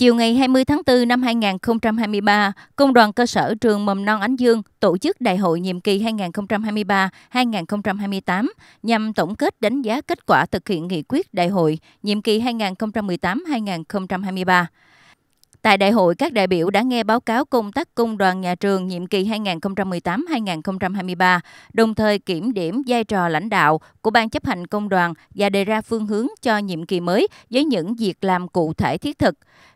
Chiều ngày 20 tháng 4 năm 2023, Công đoàn cơ sở trường Mầm non Ánh Dương tổ chức đại hội nhiệm kỳ 2023-2028 nhằm tổng kết đánh giá kết quả thực hiện nghị quyết đại hội nhiệm kỳ 2018-2023. Tại đại hội, các đại biểu đã nghe báo cáo công tác công đoàn nhà trường nhiệm kỳ 2018-2023, đồng thời kiểm điểm vai trò lãnh đạo của Ban chấp hành công đoàn và đề ra phương hướng cho nhiệm kỳ mới với những việc làm cụ thể thiết thực.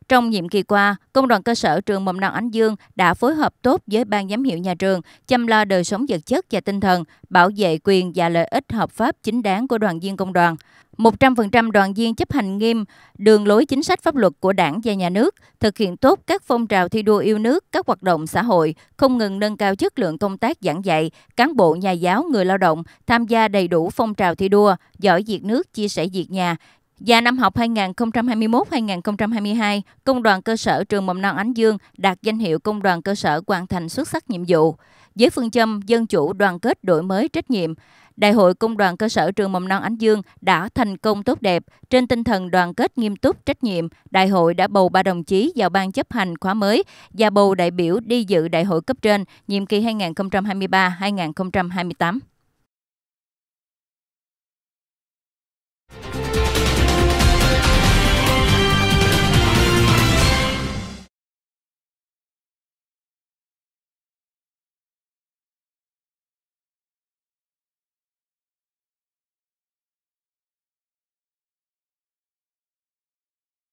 Trong nhiệm kỳ qua, Công đoàn cơ sở trường Mầm non Ánh Dương đã phối hợp tốt với Ban giám hiệu nhà trường, chăm lo đời sống vật chất và tinh thần, bảo vệ quyền và lợi ích hợp pháp chính đáng của đoàn viên công đoàn. 100% đoàn viên chấp hành nghiêm đường lối chính sách pháp luật của Đảng và Nhà nước, thực hiện tốt các phong trào thi đua yêu nước, các hoạt động xã hội, không ngừng nâng cao chất lượng công tác giảng dạy, cán bộ nhà giáo, người lao động tham gia đầy đủ phong trào thi đua, giỏi việc nước, chia sẻ việc nhà, và năm học 2021-2022, Công đoàn cơ sở trường Mầm non Ánh Dương đạt danh hiệu Công đoàn cơ sở hoàn thành xuất sắc nhiệm vụ. Với phương châm dân chủ đoàn kết đổi mới trách nhiệm, Đại hội Công đoàn Cơ sở Trường Mầm non Ánh Dương đã thành công tốt đẹp. Trên tinh thần đoàn kết nghiêm túc trách nhiệm, đại hội đã bầu ba đồng chí vào ban chấp hành khóa mới và bầu đại biểu đi dự đại hội cấp trên nhiệm kỳ 2023-2028.